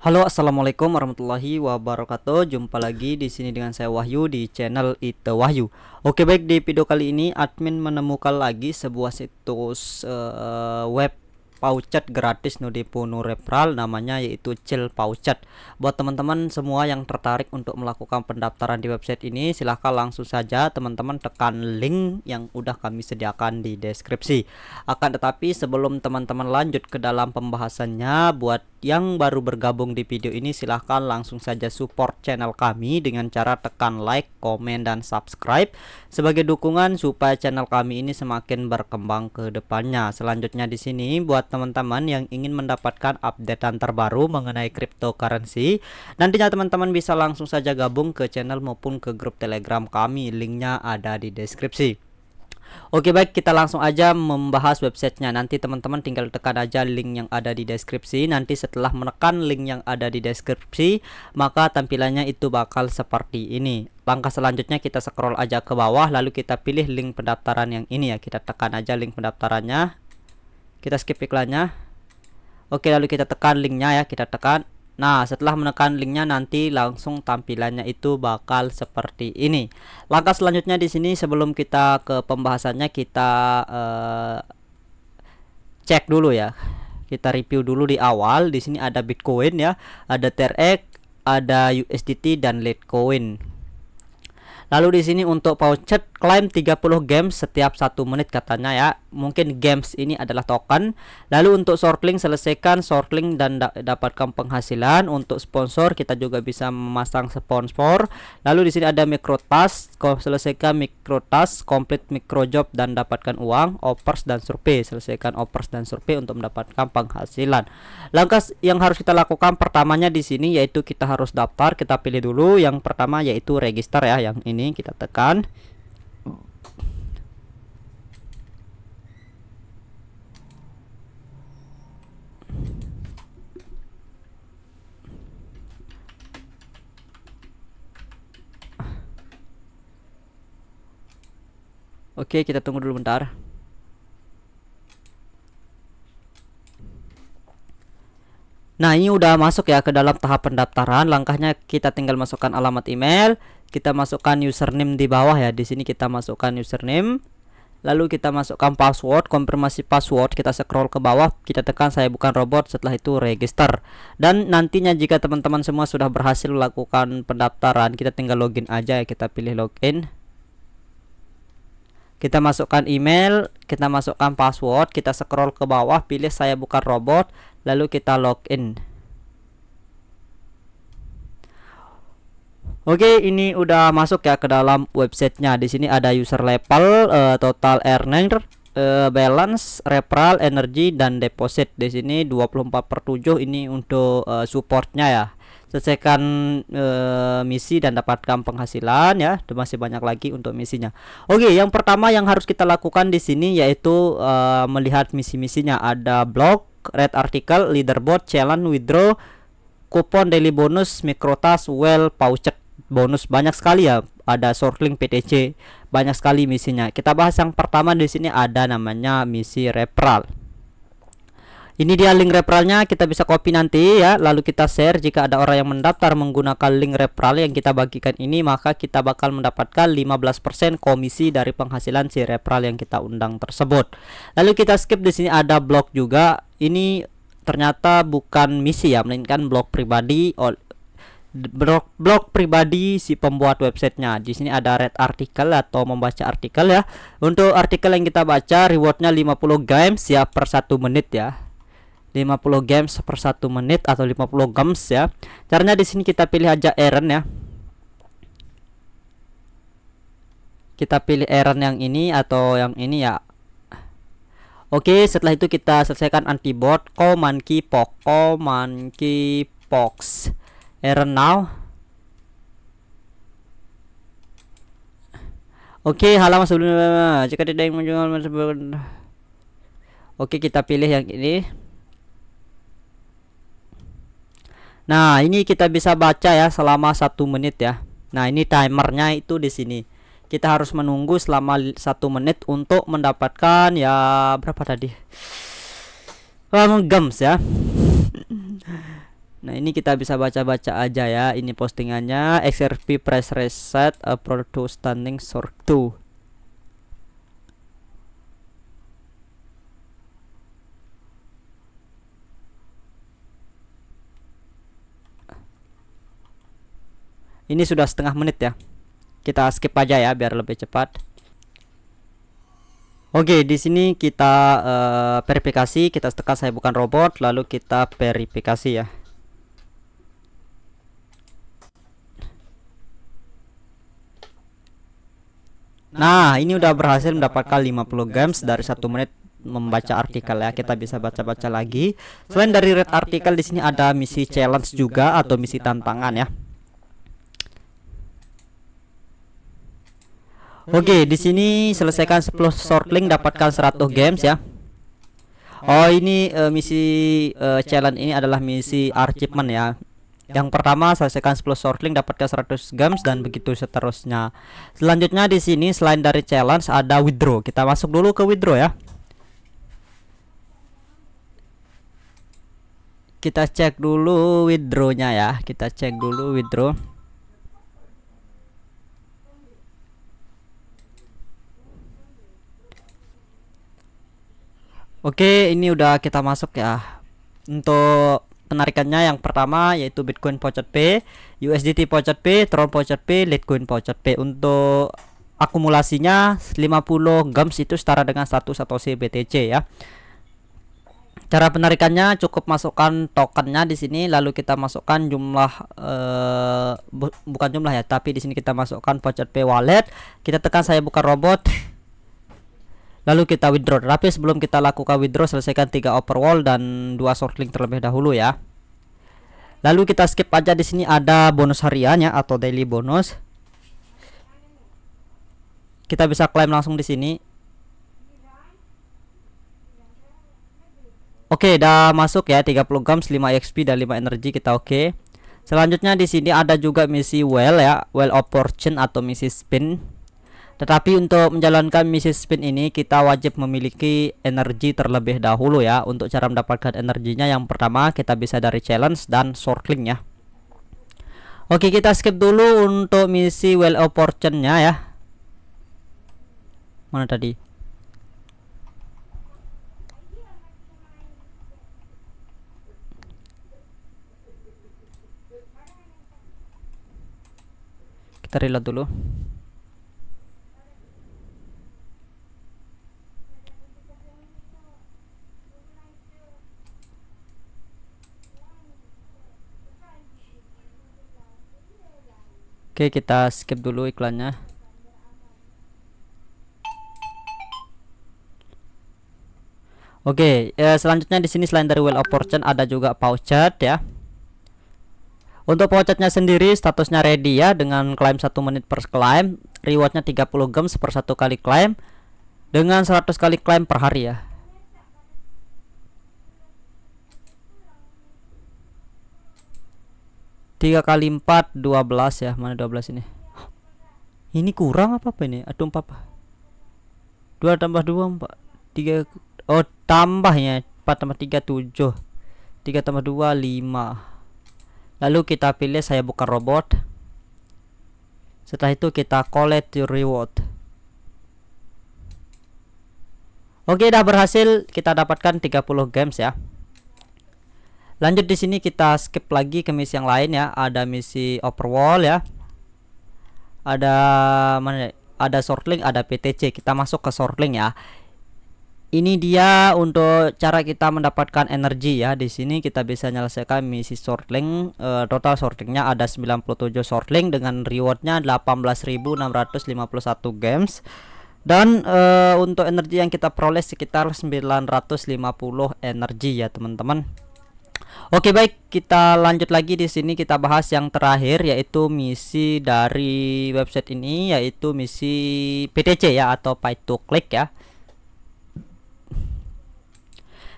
Halo assalamualaikum warahmatullahi wabarakatuh Jumpa lagi di sini dengan saya Wahyu di channel Ite Wahyu Oke baik di video kali ini admin menemukan lagi sebuah situs uh, web pouchet gratis nu Punu referral namanya yaitu Cil Pouchet. Buat teman-teman semua yang tertarik untuk melakukan pendaftaran di website ini silahkan langsung saja teman-teman tekan link yang udah kami sediakan di deskripsi. Akan tetapi sebelum teman-teman lanjut ke dalam pembahasannya buat yang baru bergabung di video ini silahkan langsung saja support channel kami dengan cara tekan like, komen, dan subscribe sebagai dukungan supaya channel kami ini semakin berkembang ke depannya. Selanjutnya di sini buat teman-teman yang ingin mendapatkan updatean terbaru mengenai cryptocurrency Nantinya teman-teman bisa langsung saja gabung ke channel maupun ke grup telegram kami Linknya ada di deskripsi Oke baik kita langsung aja membahas websitenya Nanti teman-teman tinggal tekan aja link yang ada di deskripsi Nanti setelah menekan link yang ada di deskripsi Maka tampilannya itu bakal seperti ini Langkah selanjutnya kita scroll aja ke bawah Lalu kita pilih link pendaftaran yang ini ya Kita tekan aja link pendaftarannya kita skip iklannya oke lalu kita tekan linknya ya kita tekan Nah, setelah menekan linknya nanti langsung tampilannya itu bakal seperti ini. Langkah selanjutnya di sini sebelum kita ke pembahasannya kita uh, cek dulu ya. Kita review dulu di awal. Di sini ada Bitcoin ya, ada TRX, ada USDT dan Litecoin. Lalu di sini untuk voucher klaim 30 games setiap satu menit katanya ya mungkin games ini adalah token lalu untuk shortlink selesaikan shortlink dan da dapatkan penghasilan untuk sponsor kita juga bisa memasang sponsor lalu di sini ada micro task selesaikan micro task complete micro job dan dapatkan uang offers dan survei selesaikan offers dan survei untuk mendapatkan penghasilan langkah yang harus kita lakukan pertamanya di sini yaitu kita harus daftar kita pilih dulu yang pertama yaitu register ya yang ini kita tekan Oke, kita tunggu dulu bentar. Nah, ini udah masuk ya ke dalam tahap pendaftaran. Langkahnya kita tinggal masukkan alamat email, kita masukkan username di bawah ya. Di sini kita masukkan username. Lalu kita masukkan password, konfirmasi password, kita scroll ke bawah, kita tekan saya bukan robot, setelah itu register. Dan nantinya jika teman-teman semua sudah berhasil melakukan pendaftaran, kita tinggal login aja ya, kita pilih login kita masukkan email, kita masukkan password, kita scroll ke bawah, pilih saya bukan robot, lalu kita login. Oke, ini udah masuk ya ke dalam websitenya. Di sini ada user level, uh, eh, total earner, uh, balance, referral, energy, dan deposit. Di sini 24 7 ini untuk uh, supportnya ya selesaikan e, misi dan dapatkan penghasilan ya itu masih banyak lagi untuk misinya oke yang pertama yang harus kita lakukan di sini yaitu e, melihat misi-misinya ada blog red article leaderboard challenge withdraw kupon daily bonus mikrotas well voucher, bonus banyak sekali ya ada shortlink PTC banyak sekali misinya kita bahas yang pertama di sini ada namanya misi referral ini dia link referralnya, kita bisa copy nanti ya, lalu kita share jika ada orang yang mendaftar menggunakan link referral yang kita bagikan ini, maka kita bakal mendapatkan 15% komisi dari penghasilan si referral yang kita undang tersebut. Lalu kita skip di sini ada blog juga. Ini ternyata bukan misi ya, melainkan blog pribadi blog blog pribadi si pembuat websitenya di sini ada red artikel atau membaca artikel ya untuk artikel yang kita baca rewardnya 50 games ya per satu menit ya 50 games per 1 menit atau 50 games ya. Caranya di sini kita pilih aja eren ya. Kita pilih eren yang ini atau yang ini ya. Oke, setelah itu kita selesaikan antibot Komanki Pok Komanki Pox. Aaron now. Oke, halaman sebelumnya jika tidak ingin menjual Oke, kita pilih yang ini. Nah, ini kita bisa baca ya selama satu menit ya. Nah, ini timernya itu di sini. Kita harus menunggu selama satu menit untuk mendapatkan ya berapa tadi? Um, gems ya. Nah, ini kita bisa baca-baca aja ya. Ini postingannya XRP price reset uh, product standing short 2. ini sudah setengah menit ya kita skip aja ya biar lebih cepat Oke, di sini kita uh, verifikasi, kita tekan saya bukan robot, lalu kita verifikasi ya. Nah, ini udah berhasil mendapatkan 50 games dari satu menit membaca artikel ya. Kita bisa baca-baca lagi. Selain dari red artikel di sini ada misi challenge juga atau misi tantangan ya. Oke, di sini selesaikan 10 short dapatkan 100 games ya. Oh, ini uh, misi uh, challenge ini adalah misi achievement ya. Yang pertama selesaikan 10 short dapatkan 100 games dan begitu seterusnya. Selanjutnya di sini selain dari challenge ada withdraw. Kita masuk dulu ke withdraw ya. Kita cek dulu withdrawnya ya. Kita cek dulu withdraw. Oke, ini udah kita masuk ya. Untuk penarikannya yang pertama yaitu Bitcoin Pocket P, USDT Pocket P, Tron Pocket P, Litecoin Pocket P. Untuk akumulasinya 50 gems itu setara dengan 1 Satoshi BTC ya. Cara penarikannya cukup masukkan tokennya di sini lalu kita masukkan jumlah eh, bu bukan jumlah ya tapi di sini kita masukkan Pocet P wallet kita tekan saya buka robot lalu kita withdraw tapi sebelum kita lakukan withdraw selesaikan 3 wall dan 2 shortlink terlebih dahulu ya lalu kita skip aja di sini ada bonus hariannya atau daily bonus kita bisa klaim langsung di sini Oke, okay, udah masuk ya 30 gram 5 XP dan 5 energi kita oke. Okay. Selanjutnya di sini ada juga misi well ya, well opportunity atau misi spin. Tetapi untuk menjalankan misi spin ini kita wajib memiliki energi terlebih dahulu ya. Untuk cara mendapatkan energinya yang pertama kita bisa dari challenge dan shortlink ya. Oke kita skip dulu untuk misi well of fortune-nya ya. Mana tadi? Kita reload dulu. Oke, kita skip dulu iklannya. Oke, eh, selanjutnya di sini selain dari Well of Fortune ada juga Pouchet ya. Untuk Pouchetnya sendiri statusnya ready ya dengan klaim 1 menit per klaim, rewardnya 30 gems per satu kali klaim dengan 100 kali klaim per hari ya. 3 kali 4 12 ya mana 12 ini ini kurang apa apa ini aduh apa 2 tambah 2 4 3 oh tambahnya 4 tambah 3 7 3 tambah 2 5 lalu kita pilih saya buka robot setelah itu kita collect reward Oke dah berhasil kita dapatkan 30 games ya lanjut di sini kita skip lagi ke misi yang lain ya ada misi overwall ya ada mana ya? ada shortlink ada PTC kita masuk ke shortlink ya ini dia untuk cara kita mendapatkan energi ya di sini kita bisa menyelesaikan misi shortlink e, total shortlinknya ada 97 shortlink dengan rewardnya 18.651 games dan e, untuk energi yang kita peroleh sekitar 950 energi ya teman-teman Oke baik, kita lanjut lagi di sini kita bahas yang terakhir yaitu misi dari website ini yaitu misi PTC ya atau pay to click ya.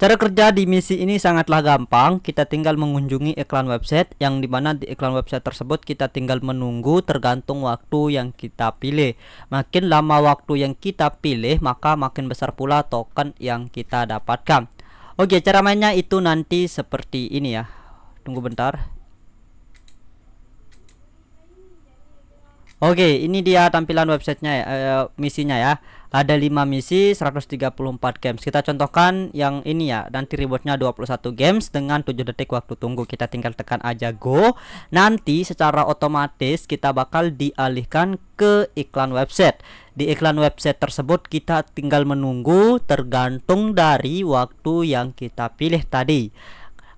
Cara kerja di misi ini sangatlah gampang, kita tinggal mengunjungi iklan website yang dimana di iklan website tersebut kita tinggal menunggu tergantung waktu yang kita pilih. Makin lama waktu yang kita pilih maka makin besar pula token yang kita dapatkan. Oke, cara mainnya itu nanti seperti ini ya. Tunggu bentar. Oke, ini dia tampilan websitenya ya, uh, misinya ya. Ada 5 misi 134 games. Kita contohkan yang ini ya. Nanti rewardnya 21 games dengan 7 detik waktu tunggu. Kita tinggal tekan aja go. Nanti secara otomatis kita bakal dialihkan ke iklan website. Di iklan website tersebut kita tinggal menunggu tergantung dari waktu yang kita pilih tadi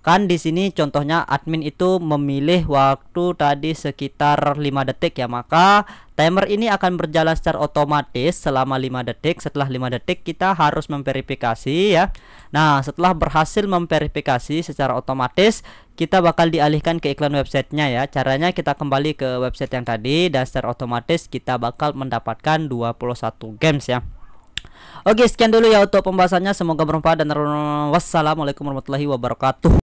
kan di sini contohnya admin itu memilih waktu tadi sekitar 5 detik ya maka timer ini akan berjalan secara otomatis selama 5 detik setelah 5 detik kita harus memverifikasi ya nah setelah berhasil memverifikasi secara otomatis kita bakal dialihkan ke iklan websitenya ya caranya kita kembali ke website yang tadi dan secara otomatis kita bakal mendapatkan 21 games ya Oke sekian dulu ya untuk pembahasannya semoga bermanfaat dan wassalamualaikum warahmatullahi wabarakatuh